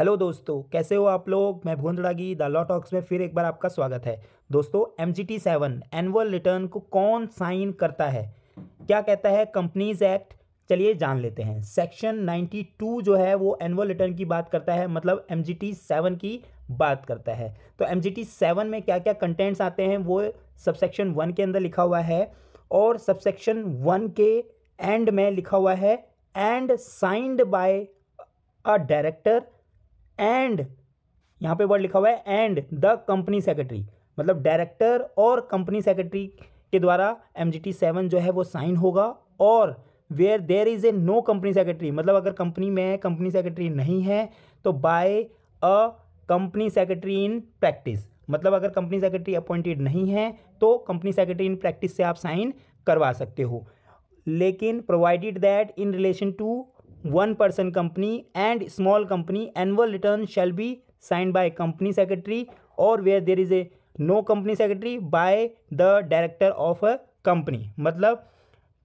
Hello दोस्तों कैसे हो आप लोग मैं भुवन द लॉ टॉक्स में फिर एक बार आपका स्वागत है दोस्तों M G T seven annual return को कौन साइन करता है क्या कहता है कंपनीज एक्ट चलिए जान लेते हैं सेक्शन 92 जो है वो एनुअल रिटर्न की बात करता है मतलब एम जी टी सेवन की बात करता है तो एम जी टी सेवन में क्या क्या कंटेंट्स आते हैं वो सबसेक्शन वन के अंदर लिखा हुआ है और सबसेक्शन वन के एंड में लिखा हुआ है and signed by a director and यहाँ पे वर्ड लिखा हुआ है एंड द कंपनी सेक्रेटरी मतलब डायरेक्टर और कंपनी सेक्रेटरी के द्वारा एम जी टी सेवन जो है वो साइन होगा और where there is a no company secretary मतलब अगर कंपनी में कंपनी सेक्रेटरी नहीं है तो by a company secretary in practice मतलब अगर कंपनी सेक्रेटरी अपॉइंटेड नहीं है तो कंपनी सेक्रेटरी इन प्रैक्टिस से आप साइन करवा सकते हो लेकिन provided that in relation to one person company and small company annual return shall be sign by company secretary और where there is a no company secretary by the director of a company मतलब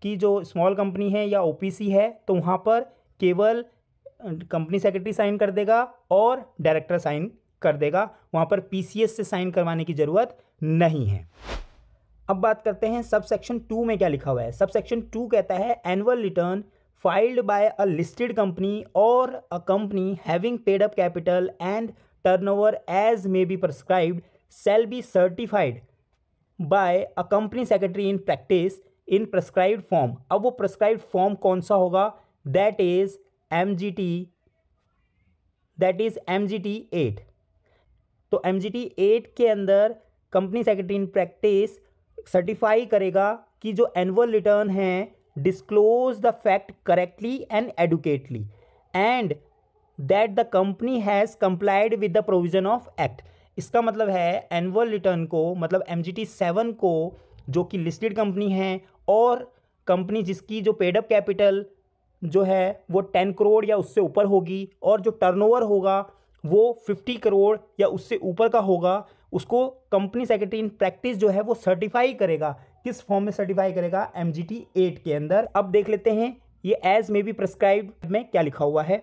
कि जो small company है या OPC है तो वहाँ पर केवल कंपनी सेक्रेटरी साइन कर देगा और डायरेक्टर साइन कर देगा वहाँ पर पीसीएस से साइन करवाने की ज़रूरत नहीं है अब बात करते हैं सब सेक्शन टू में क्या लिखा हुआ है सब सेक्शन टू कहता है annual return filed by a listed company or a company having paid up capital and turnover as may be prescribed shall be certified by a company secretary in practice in prescribed form अब वो prescribed form कौन सा होगा that is MGT that is MGT 8 तो MGT 8 के अंदर company secretary in practice certify करेगा कि जो एनुअल रिटर्न है disclose the fact correctly and adequately and that the company has complied with the provision of act इसका मतलब है एनुअल रिटर्न को मतलब एम जी टी सेवन को जो कि लिस्टेड कंपनी है और कंपनी जिसकी जो पेडअप कैपिटल जो है वो टेन करोड़ या उससे ऊपर होगी और जो टर्नओवर होगा वो फिफ्टी करोड़ या उससे ऊपर का होगा उसको कंपनी सेक्रेटरी इन प्रैक्टिस जो है वो सर्टिफाई करेगा किस फॉर्म में सर्टिफाई करेगा एम जी टी एट के अंदर अब देख लेते हैं ये एज मे बी प्रिस्क्राइब में क्या लिखा हुआ है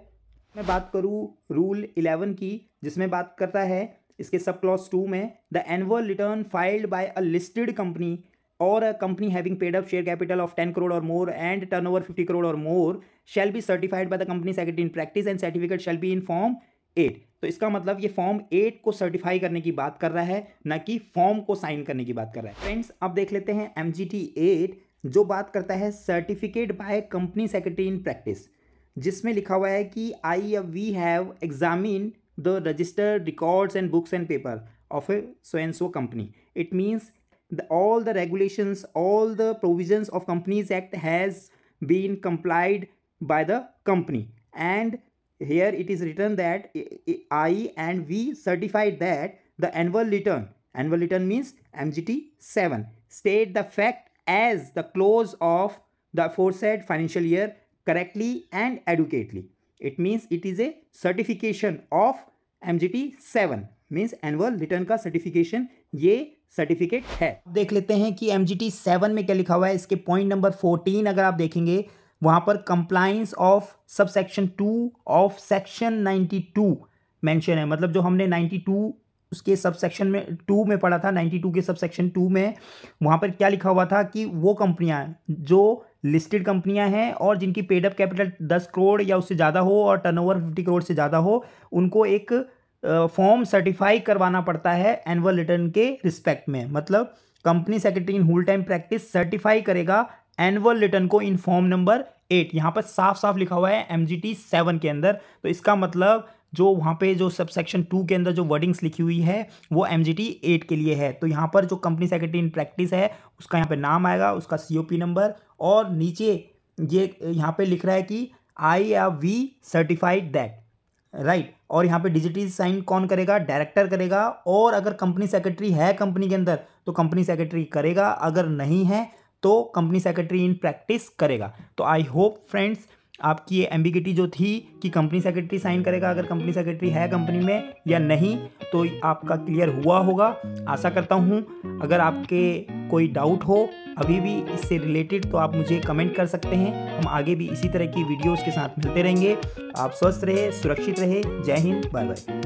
मैं बात करूँ रूल इलेवन की जिसमें बात करता है इसके सब क्लॉस टू में the annual return filed by a listed company और a company having paid up share capital of ten crore और more and turnover fifty crore और more shall be certified by the company secretary in practice and certificate shall be in form eight तो इसका मतलब ये form eight को certify करने की बात कर रहा है ना कि फॉर्म को साइन करने की बात कर रहा है फ्रेंड्स अब देख लेते हैं एम जी टी एट जो बात करता है certificate by company secretary in practice जिसमें लिखा हुआ है कि I we have examine the register records and books and paper of a so and so company it means the all the regulations all the provisions of companies act has been complied by the company and here it is written that I and we certified that the annual return, annual return means MGT 7, state the fact as the close of the aforesaid financial year correctly and adequately. It means it is a certification of MGT 7 means annual return का certification ये certificate है देख लेते हैं कि M G T seven में क्या लिखा हुआ है इसके पॉइंट नंबर फोर्टीन अगर आप देखेंगे वहाँ पर compliance of sub section two of section ninety two mention है मतलब जो हमने नाइन्टी टू उसके सब सेक्शन में टू में पढ़ा था नाइन्टी टू के सब सेक्शन टू में वहाँ पर क्या लिखा हुआ था कि वो कंपनियाँ जो लिस्टेड कंपनियां हैं और जिनकी पेडअप कैपिटल दस करोड़ या उससे ज़्यादा हो और टर्नओवर फिफ्टी करोड़ से ज़्यादा हो उनको एक फॉर्म सर्टिफाई करवाना पड़ता है एनुअल रिटर्न के रिस्पेक्ट में मतलब company secretary in whole time practice certify करेगा एनअल रिटर्न को इन फॉर्म नंबर एट यहाँ पर साफ साफ लिखा हुआ है एम जी टी सेवन के अंदर तो इसका मतलब जो वहाँ पे जो सब सेक्शन टू के अंदर जो वर्डिंग्स लिखी हुई है वो एम जी टी एट के लिए है तो यहाँ पर जो कंपनी सेक्रेटरी इन प्रैक्टिस है उसका यहाँ पे नाम आएगा उसका सी ओ पी नंबर और नीचे ये यहाँ पे लिख रहा है कि आई या वी सर्टिफाइड दैट राइट और यहाँ पे डिजिटल साइन कौन करेगा डायरेक्टर करेगा और अगर कंपनी सेक्रेटरी है कंपनी के अंदर तो कंपनी सेक्रेटरी करेगा अगर नहीं है तो कंपनी सेक्रेटरी इन प्रैक्टिस करेगा तो आई होप फ्रेंड्स आपकी ये एम्बिगिटी जो थी कि कंपनी सेक्रेटरी साइन करेगा अगर कंपनी सेक्रेटरी है कंपनी में या नहीं तो आपका क्लियर हुआ होगा आशा करता हूँ अगर आपके कोई डाउट हो अभी भी इससे रिलेटेड तो आप मुझे कमेंट कर सकते हैं हम आगे भी इसी तरह की वीडियोस के साथ मिलते रहेंगे आप स्वस्थ रहे सुरक्षित रहे जय हिंद बाय बाय